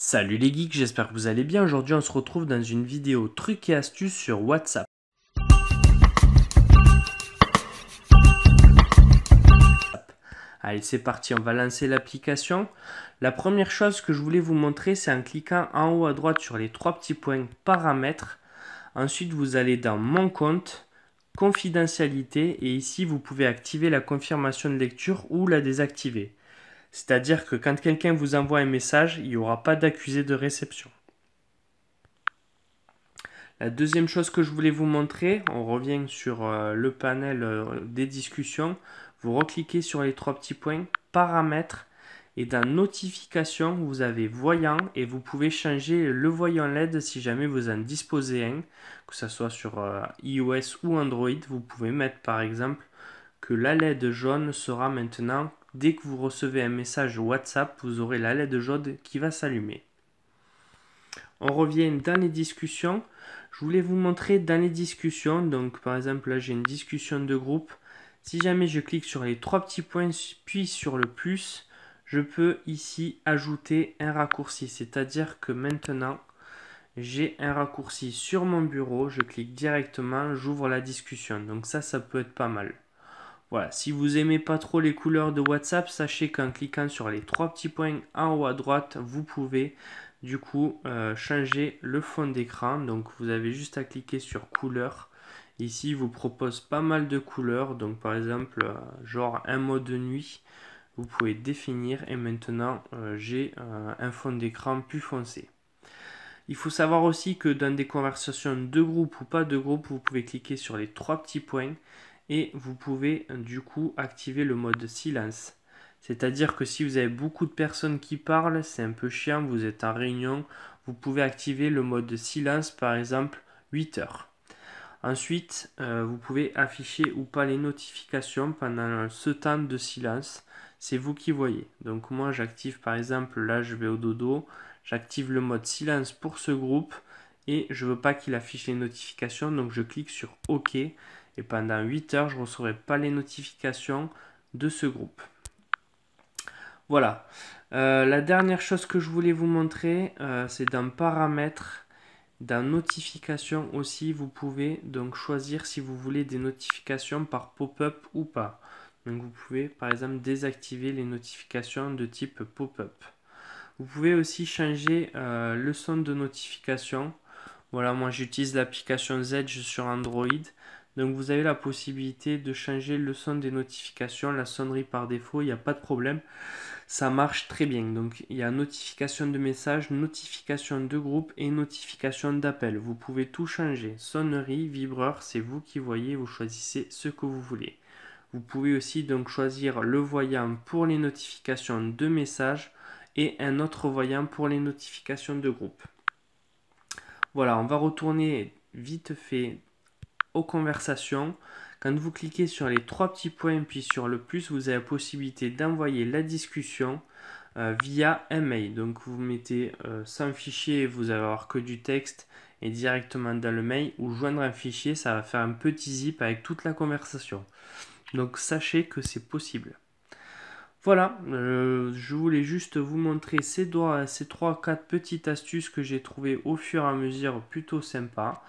Salut les geeks, j'espère que vous allez bien. Aujourd'hui, on se retrouve dans une vidéo trucs et astuces sur WhatsApp. Allez, c'est parti, on va lancer l'application. La première chose que je voulais vous montrer, c'est en cliquant en haut à droite sur les trois petits points paramètres. Ensuite, vous allez dans mon compte, confidentialité, et ici, vous pouvez activer la confirmation de lecture ou la désactiver. C'est-à-dire que quand quelqu'un vous envoie un message, il n'y aura pas d'accusé de réception. La deuxième chose que je voulais vous montrer, on revient sur euh, le panel euh, des discussions. Vous recliquez sur les trois petits points, paramètres, et dans notification, vous avez voyant et vous pouvez changer le voyant LED si jamais vous en disposez un, que ce soit sur euh, iOS ou Android. Vous pouvez mettre par exemple que LED jaune sera maintenant dès que vous recevez un message WhatsApp, vous aurez la LED jaune qui va s'allumer. On revient dans les discussions. Je voulais vous montrer dans les discussions. Donc par exemple là j'ai une discussion de groupe. Si jamais je clique sur les trois petits points puis sur le plus, je peux ici ajouter un raccourci. C'est-à-dire que maintenant j'ai un raccourci sur mon bureau. Je clique directement, j'ouvre la discussion. Donc ça, ça peut être pas mal. Voilà, si vous aimez pas trop les couleurs de WhatsApp, sachez qu'en cliquant sur les trois petits points en haut à droite, vous pouvez du coup euh, changer le fond d'écran. Donc vous avez juste à cliquer sur couleurs. Ici, il vous propose pas mal de couleurs. Donc par exemple, euh, genre un mode nuit, vous pouvez définir. Et maintenant, euh, j'ai un fond d'écran plus foncé. Il faut savoir aussi que dans des conversations de groupe ou pas de groupe, vous pouvez cliquer sur les trois petits points et vous pouvez du coup activer le mode silence. C'est-à-dire que si vous avez beaucoup de personnes qui parlent, c'est un peu chiant, vous êtes en réunion, vous pouvez activer le mode silence par exemple 8 heures. Ensuite, euh, vous pouvez afficher ou pas les notifications pendant ce temps de silence. C'est vous qui voyez. Donc moi j'active par exemple, là je vais au dodo, j'active le mode silence pour ce groupe et je veux pas qu'il affiche les notifications donc je clique sur OK et pendant 8 heures, je ne recevrai pas les notifications de ce groupe. Voilà. Euh, la dernière chose que je voulais vous montrer, euh, c'est dans paramètres, dans notifications aussi, vous pouvez donc choisir si vous voulez des notifications par pop-up ou pas. Donc vous pouvez par exemple désactiver les notifications de type pop-up. Vous pouvez aussi changer euh, le son de notification. Voilà, moi j'utilise l'application Zedge sur Android. Donc vous avez la possibilité de changer le son des notifications, la sonnerie par défaut, il n'y a pas de problème. Ça marche très bien. Donc il y a notification de message, notification de groupe et notification d'appel. Vous pouvez tout changer. Sonnerie, vibreur, c'est vous qui voyez, vous choisissez ce que vous voulez. Vous pouvez aussi donc choisir le voyant pour les notifications de message et un autre voyant pour les notifications de groupe. Voilà, on va retourner vite fait aux conversations. Quand vous cliquez sur les trois petits points puis sur le plus, vous avez la possibilité d'envoyer la discussion euh, via un mail. Donc vous mettez euh, sans fichier, vous allez avoir que du texte et directement dans le mail ou joindre un fichier, ça va faire un petit zip avec toute la conversation. Donc sachez que c'est possible. Voilà, euh, je voulais juste vous montrer ces, doigts, ces trois, quatre petites astuces que j'ai trouvées au fur et à mesure plutôt sympa.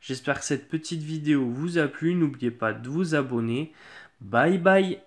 J'espère que cette petite vidéo vous a plu. N'oubliez pas de vous abonner. Bye bye